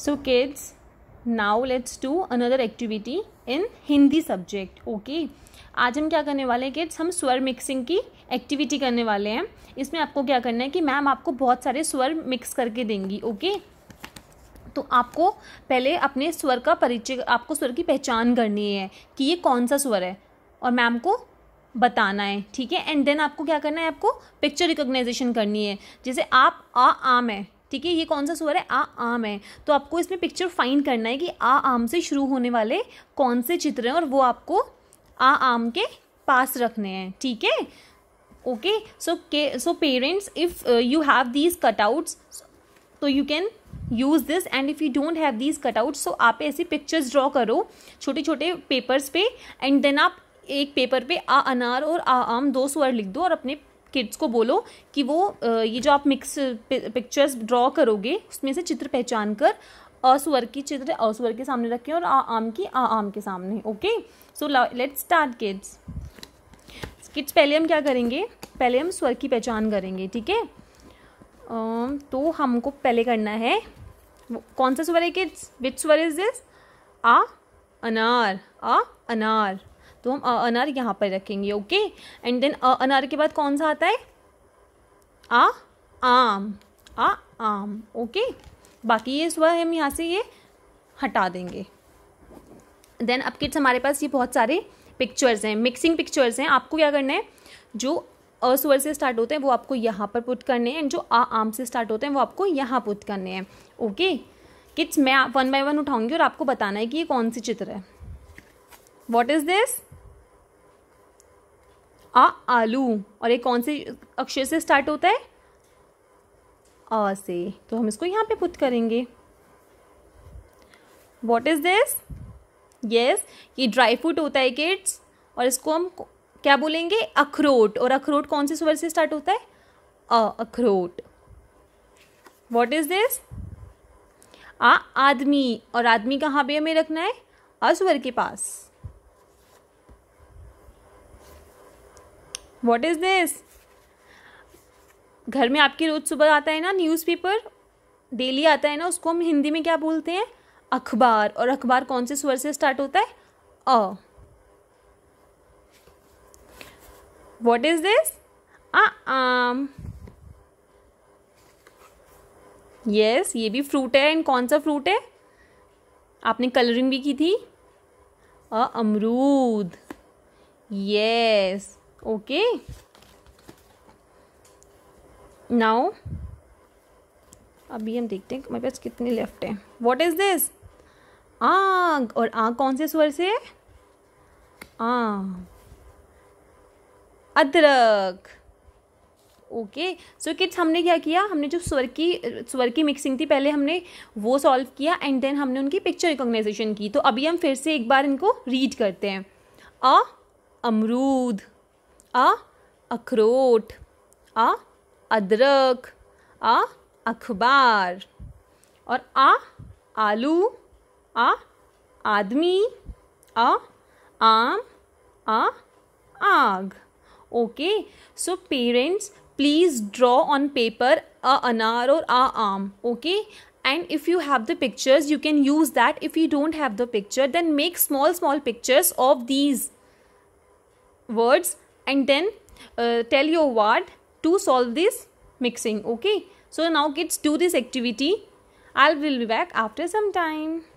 so kids now let's do another activity in hindi subject okay आज हम क्या करने वाले हैं किड्स हम स्वर मिक्सिंग की एक्टिविटी करने वाले हैं इसमें आपको क्या करना है कि मैम आपको बहुत सारे स्वर मिक्स करके देंगी ओके तो आपको पहले अपने स्वर का परिचय आपको स्वर की पहचान करनी है कि ये कौन सा स्वर है और मैम को बताना है ठीक है एंड देन आपको क्या करना है आपको पिक्चर रिकॉग्नाइजेशन करनी है जैसे आप आ आम है ठीक है ये कौन सा स्वर है आ आम है तो आपको इसमें पिक्चर फाइंड करना है कि आ आम से शुरू होने वाले कौन से चित्र हैं और वो आपको आ आम के पास रखने हैं ठीक है ओके सो के so parents if you have these cutouts तो you can use this and if you don't have these cutout so आप ऐसे पिक्चर्स ड्रॉ करो छोटे छोटे पेपर्स पे एंड देन आप एक पेपर पे आ अनार और आ आम दो स्वर लिख दो और अपने किड्स को बोलो कि वो ये जो आप मिक्स पिक्चर्स ड्रॉ करोगे उसमें से चित्र पहचान कर अस्वर की चित्र अस्वर के सामने रखें और आ आम की आ आम के सामने okay so let's start kids kids पहले हम क्या करेंगे पहले हम स्वर की पहचान करेंगे ठीक है तो हमको पहले करना है कौन सा स्वर है किड्स विच स्वर इज दिस आ अनार आ अनार तो हम अ अनार यहाँ पर रखेंगे ओके एंड देन अ अनार के बाद कौन सा आता है आ आम आ आम ओके बाकी ये स्वर हम यहाँ से ये हटा देंगे देन अब किट्स हमारे पास ये बहुत सारे पिक्चर्स हैं मिक्सिंग पिक्चर्स हैं आपको क्या करना है जो अस्वर से स्टार्ट होते हैं वो आपको यहाँ पर पुट करने हैं एंड जो आ आम से स्टार्ट होते हैं वो आपको यहाँ पुट करने हैं ओके किट्स मैं वन बाय वन उठाऊंगी और आपको बताना है कि ये कौन सी चित्र है वॉट इज़ दिस आ आलू और ये कौन से अक्षर से स्टार्ट होता है आ से तो हम इसको यहाँ पे पुट करेंगे वॉट इज़ दिस यस ये ड्राई फ्रूट होता है किड्स और इसको हम क्या बोलेंगे अखरोट और अखरोट कौन से स्वर से स्टार्ट होता है अ अखरोट वॉट इज़ दिस आ आदमी और आदमी कहाँ पे हमें रखना है अस्वर के पास वॉट इज़ दिस घर में आपकी रोज़ सुबह आता है ना न्यूज़पेपर डेली आता है ना उसको हम हिंदी में क्या बोलते हैं अखबार और अखबार कौन से स्वर से स्टार्ट होता है अ वॉट इज दिस आम यस ये भी फ्रूट है एंड कौन सा फ्रूट है आपने कलरिंग भी की थी अमरूद यस ओके नाउ अभी हम देखते हैं हमारे पास कितने लेफ्ट हैं वॉट इज दिस आग और आग कौन से स्वर से आ अदरक ओके सो किड्स हमने क्या किया हमने जो स्वर की स्वर की मिक्सिंग थी पहले हमने वो सॉल्व किया एंड देन हमने उनकी पिक्चर रिकॉग्नाइजेशन की तो अभी हम फिर से एक बार इनको रीड करते हैं अ अमरूद a akhroat a adrak a akhbar और आ आलू आ आदमी आ आम आ आग Okay, so parents, please draw on paper a अनार और आ आम Okay, and if you have the pictures you can use that if you don't have the picture then make small small pictures of these words and then uh, tell your word to solve this mixing okay so now kids do this activity i will be back after some time